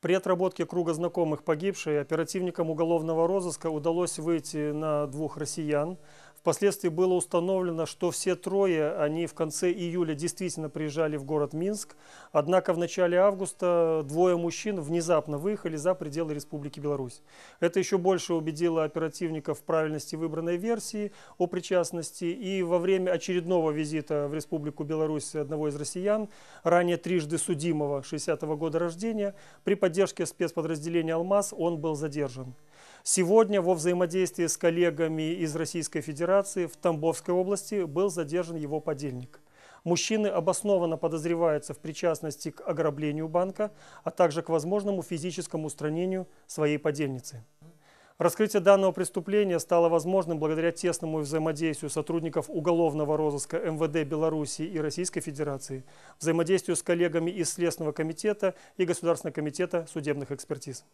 При отработке круга знакомых погибшей оперативникам уголовного розыска удалось выйти на двух россиян, Впоследствии было установлено, что все трое, они в конце июля действительно приезжали в город Минск, однако в начале августа двое мужчин внезапно выехали за пределы Республики Беларусь. Это еще больше убедило оперативников в правильности выбранной версии о причастности, и во время очередного визита в Республику Беларусь одного из россиян, ранее трижды судимого 60-го года рождения, при поддержке спецподразделения «Алмаз» он был задержан. Сегодня во взаимодействии с коллегами из Российской Федерации в Тамбовской области был задержан его подельник. Мужчины обоснованно подозреваются в причастности к ограблению банка, а также к возможному физическому устранению своей подельницы. Раскрытие данного преступления стало возможным благодаря тесному взаимодействию сотрудников уголовного розыска МВД Беларуси и Российской Федерации, взаимодействию с коллегами из Следственного комитета и Государственного комитета судебных экспертиз.